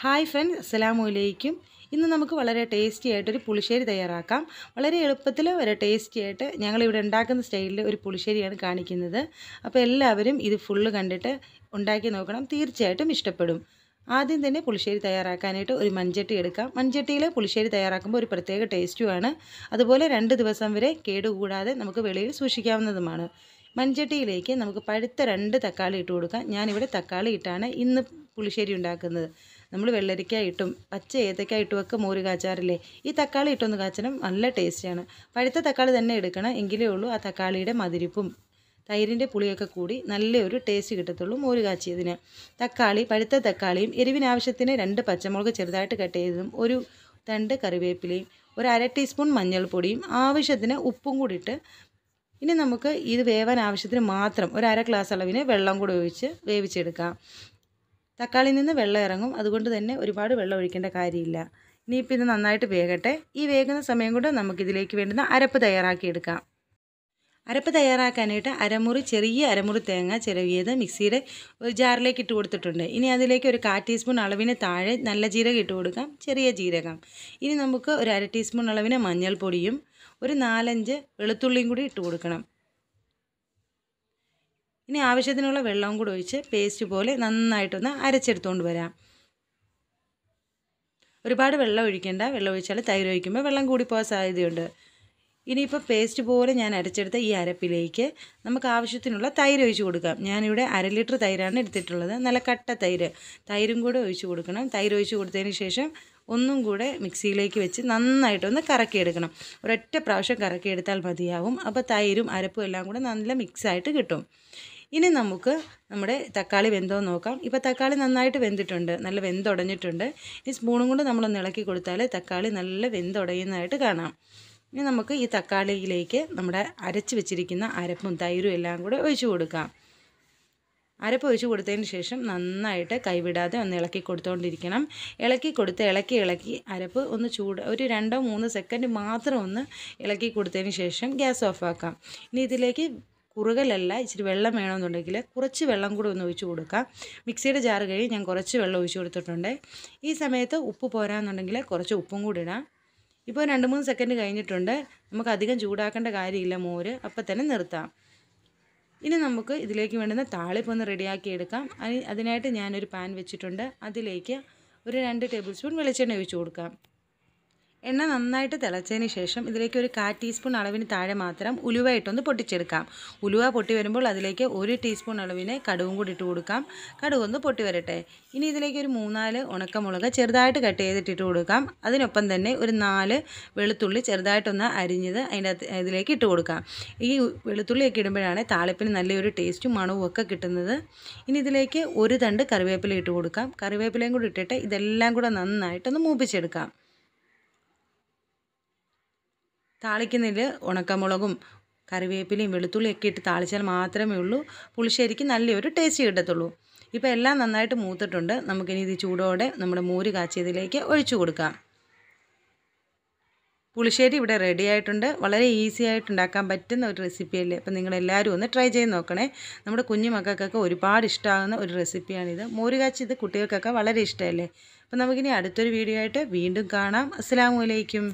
hi friends അസ്സലാമു അലൈക്കും ഇന്ന് നമുക്ക് വളരെ ടേസ്റ്റി ആയിട്ടൊരു പുളിശ്ശേരി തയ്യാറാക്കാം വളരെ എളുപ്പത്തിൽ വളരെ ടേസ്റ്റി ആയിട്ട് ഞങ്ങളിവിടെ ഉണ്ടാക്കുന്ന സ്റ്റൈലിൽ ഒരു പുളിശ്ശേരിയാണ് കാണിക്കുന്നത് അപ്പോൾ എല്ലാവരും ഇത് ഫുള്ള് കണ്ടിട്ട് ഉണ്ടാക്കി നോക്കണം തീർച്ചയായിട്ടും ഇഷ്ടപ്പെടും ആദ്യം തന്നെ പുളിശ്ശേരി തയ്യാറാക്കാനായിട്ട് ഒരു മൺചട്ടി എടുക്കാം മൺചട്ടിയിൽ പുളിശ്ശേരി തയ്യാറാക്കുമ്പോൾ ഒരു പ്രത്യേക ടേസ്റ്റുമാണ് അതുപോലെ രണ്ട് ദിവസം വരെ കേടുകൂടാതെ നമുക്ക് വെളിയിൽ സൂക്ഷിക്കാവുന്നതുമാണ് മൺചട്ടിയിലേക്ക് നമുക്ക് പഴുത്ത രണ്ട് തക്കാളി ഇട്ട് കൊടുക്കാം ഞാനിവിടെ തക്കാളി ഇട്ടാണ് ഇന്ന് പുളിശ്ശേരി ഉണ്ടാക്കുന്നത് നമ്മൾ വെള്ളരിക്ക ഇട്ടും പച്ച ഏത്തക്ക ഇട്ടുമൊക്കെ മോര് കാച്ചാറില്ലേ ഈ തക്കാളി ഇട്ടൊന്ന് കാച്ചണം നല്ല ടേസ്റ്റിയാണ് പഴുത്ത തക്കാളി തന്നെ എടുക്കണം എങ്കിലേ ഉള്ളൂ ആ തക്കാളിയുടെ മതിരിപ്പും തൈരിൻ്റെ പുളിയൊക്കെ കൂടി നല്ലൊരു ടേസ്റ്റ് കിട്ടത്തുള്ളൂ മോര് കാച്ചിയതിന് തക്കാളി പഴുത്ത തക്കാളിയും എരിവിനാവശ്യത്തിന് രണ്ട് പച്ചമുളക് ചെറുതായിട്ട് കട്ട് ചെയ്തതും ഒരു രണ്ട് കറിവേപ്പിലയും ഒരു അര ടീസ്പൂൺ മഞ്ഞൾപ്പൊടിയും ആവശ്യത്തിന് ഉപ്പും കൂടിയിട്ട് ഇനി നമുക്ക് ഇത് വേവാൻ ആവശ്യത്തിന് മാത്രം ഒരു അര ഗ്ലാസ് അളവിന് വെള്ളം കൂടി ഒഴിച്ച് വേവിച്ചെടുക്കാം തക്കാളി നിന്ന് വെള്ളം ഇറങ്ങും അതുകൊണ്ട് തന്നെ ഒരുപാട് വെള്ളം ഒഴിക്കേണ്ട കാര്യമില്ല ഇനിയിപ്പോൾ ഇത് നന്നായിട്ട് വേകട്ടെ ഈ വേകുന്ന സമയം കൊണ്ട് നമുക്കിതിലേക്ക് വേണ്ടുന്ന അരപ്പ് തയ്യാറാക്കിയെടുക്കാം അരപ്പ് തയ്യാറാക്കാനായിട്ട് അരമുറി ചെറിയ അരമുറി തേങ്ങ ചിരവിയത് മിക്സിയുടെ ഒരു ജാറിലേക്ക് ഇട്ട് കൊടുത്തിട്ടുണ്ട് ഇനി അതിലേക്ക് ഒരു കാ ടീസ്പൂൺ അളവിന് താഴെ നല്ല ജീരകം ഇട്ട് കൊടുക്കാം ചെറിയ ജീരകം ഇനി നമുക്ക് ഒരു അര ടീസ്പൂൺ അളവിന് മഞ്ഞൾപ്പൊടിയും ഒരു നാലഞ്ച് വെളുത്തുള്ളിയും കൂടി ഇട്ട് കൊടുക്കണം ഇനി ആവശ്യത്തിനുള്ള വെള്ളവും കൂടി ഒഴിച്ച് പേസ്റ്റ് പോലെ നന്നായിട്ടൊന്ന് അരച്ചെടുത്തുകൊണ്ട് വരാം ഒരുപാട് വെള്ളം ഒഴിക്കേണ്ട വെള്ളം ഒഴിച്ചാൽ തൈര് ഒഴിക്കുമ്പോൾ വെള്ളം കൂടിപ്പോകാൻ സാധ്യതയുണ്ട് ഇനിയിപ്പോൾ പേസ്റ്റ് പോലെ ഞാൻ അരച്ചെടുത്ത ഈ അരപ്പിലേക്ക് നമുക്ക് ആവശ്യത്തിനുള്ള തൈര് ഒഴിച്ച് കൊടുക്കാം ഞാനിവിടെ അര ലിറ്റർ തൈരാണ് എടുത്തിട്ടുള്ളത് നല്ല കട്ട തൈര് തൈരും കൂടെ ഒഴിച്ച് കൊടുക്കണം തൈര് ഒഴിച്ച് കൊടുത്തതിന് ശേഷം ഒന്നും കൂടെ മിക്സിയിലേക്ക് വെച്ച് നന്നായിട്ടൊന്ന് കറക്കിയെടുക്കണം ഒരൊറ്റ പ്രാവശ്യം കറക്കിയെടുത്താൽ മതിയാവും അപ്പോൾ തൈരും അരപ്പും എല്ലാം കൂടെ നല്ല മിക്സായിട്ട് കിട്ടും ഇനി നമുക്ക് നമ്മുടെ തക്കാളി വെന്തോ നോക്കാം ഇപ്പോൾ തക്കാളി നന്നായിട്ട് വെന്തിട്ടുണ്ട് നല്ല വെന്തുടഞ്ഞിട്ടുണ്ട് ഈ സ്പൂണും കൊണ്ട് നമ്മളൊന്ന് ഇളക്കി കൊടുത്താൽ തക്കാളി നല്ല വെന്തുടയുന്നതായിട്ട് കാണാം ഇനി നമുക്ക് ഈ തക്കാളിയിലേക്ക് നമ്മുടെ അരച്ച് വെച്ചിരിക്കുന്ന അരപ്പും തൈരും എല്ലാം കൂടെ ഒഴിച്ചു കൊടുക്കാം അരപ്പ് ഒഴിച്ച് കൊടുത്തതിന് ശേഷം നന്നായിട്ട് കൈവിടാതെ ഒന്ന് ഇളക്കി കൊടുത്തുകൊണ്ടിരിക്കണം ഇളക്കി കൊടുത്ത് ഇളക്കി ഇളക്കി അരപ്പ് ഒന്ന് ചൂട് ഒരു രണ്ടോ മൂന്നോ സെക്കൻഡ് മാത്രം ഒന്ന് ഇളക്കി കൊടുത്തതിന് ശേഷം ഗ്യാസ് ഓഫാക്കാം ഇനി ഇതിലേക്ക് കുറുകലല്ല ഇച്ചിരി വെള്ളം വേണമെന്നുണ്ടെങ്കിൽ കുറച്ച് വെള്ളം കൂടി ഒന്ന് ഒഴിച്ച് കൊടുക്കാം മിക്സിയുടെ ജാറ് കഴിഞ്ഞ് ഞാൻ കുറച്ച് വെള്ളം ഒഴിച്ച് കൊടുത്തിട്ടുണ്ട് ഈ സമയത്ത് ഉപ്പ് പോരാന്നുണ്ടെങ്കിൽ കുറച്ച് ഉപ്പും കൂടി ഇടാം ഇപ്പോൾ രണ്ട് മൂന്ന് സെക്കൻഡ് കഴിഞ്ഞിട്ടുണ്ട് നമുക്ക് അധികം ചൂടാക്കേണ്ട കാര്യമില്ല മോര് അപ്പം തന്നെ നിർത്താം ഇനി നമുക്ക് ഇതിലേക്ക് വേണ്ടുന്ന താളിപ്പ് ഒന്ന് റെഡിയാക്കി എടുക്കാം അതിനായിട്ട് ഞാനൊരു പാൻ വെച്ചിട്ടുണ്ട് അതിലേക്ക് ഒരു രണ്ട് ടേബിൾ സ്പൂൺ വെളിച്ചെണ്ണ ഒഴിച്ചു കൊടുക്കാം എണ്ണ നന്നായിട്ട് തിളച്ചതിന് ശേഷം ഇതിലേക്ക് ഒരു കാ ടീസ്പൂൺ അളവിന് താഴെ മാത്രം ഉലുവ ഇട്ടൊന്ന് പൊട്ടിച്ചെടുക്കാം ഉലുവ പൊട്ടി വരുമ്പോൾ അതിലേക്ക് ഒരു ടീസ്പൂൺ അളവിന് കടുവും കൂടി ഇട്ട് കൊടുക്കാം കടുവൊന്ന് പൊട്ടി വരട്ടെ ഇനി ഇതിലേക്ക് ഒരു മൂന്നാല് ഉണക്കമുളക് ചെറുതായിട്ട് കട്ട് ചെയ്തിട്ടിട്ട് കൊടുക്കാം അതിനൊപ്പം തന്നെ ഒരു നാല് വെളുത്തുള്ളി ചെറുതായിട്ടൊന്ന് അരിഞ്ഞത് അതിൻ്റെ ഇതിലേക്ക് ഇട്ട് കൊടുക്കാം ഈ വെളുത്തുള്ളിയൊക്കെ ഇടുമ്പോഴാണ് താളിപ്പിന് നല്ലൊരു ടേസ്റ്റും മണവും ഒക്കെ കിട്ടുന്നത് ഇനി ഇതിലേക്ക് ഒരു തണ്ട് കറിവേപ്പില ഇട്ട് കൊടുക്കാം കറിവേപ്പിലയും കൂടി ഇട്ടിട്ട് ഇതെല്ലാം കൂടെ നന്നായിട്ടൊന്ന് മൂപ്പിച്ചെടുക്കാം താളിക്കുന്നതിൽ ഉണക്കമുളകും കറിവേപ്പിലയും വെളുത്തുള്ളിയൊക്കെ ഇട്ട് താളിച്ചാൽ മാത്രമേ ഉള്ളൂ പുളിശ്ശേരിക്ക് നല്ലൊരു ടേസ്റ്റ് കിട്ടത്തുള്ളൂ ഇപ്പോൾ എല്ലാം നന്നായിട്ട് മൂത്തിട്ടുണ്ട് നമുക്കിനി ഇത് ചൂടോടെ നമ്മുടെ മോര് കാച്ചിയതിലേക്ക് ഒഴിച്ചു കൊടുക്കാം പുളിശ്ശേരി ഇവിടെ റെഡി ആയിട്ടുണ്ട് വളരെ ഈസി ആയിട്ട് ഉണ്ടാക്കാൻ പറ്റുന്ന ഒരു റെസിപ്പിയല്ലേ അപ്പം നിങ്ങളെല്ലാവരും ഒന്ന് ട്രൈ ചെയ്ത് നോക്കണേ നമ്മുടെ കുഞ്ഞു മക്കൾക്കൊക്കെ ഒരുപാട് ഇഷ്ടമാകുന്ന ഒരു റെസിപ്പിയാണിത് മോര് ഇത് കുട്ടികൾക്കൊക്കെ വളരെ ഇഷ്ടമല്ലേ അപ്പം നമുക്കിനി അടുത്തൊരു വീഡിയോ ആയിട്ട് വീണ്ടും കാണാം അസ്സാമലൈക്കും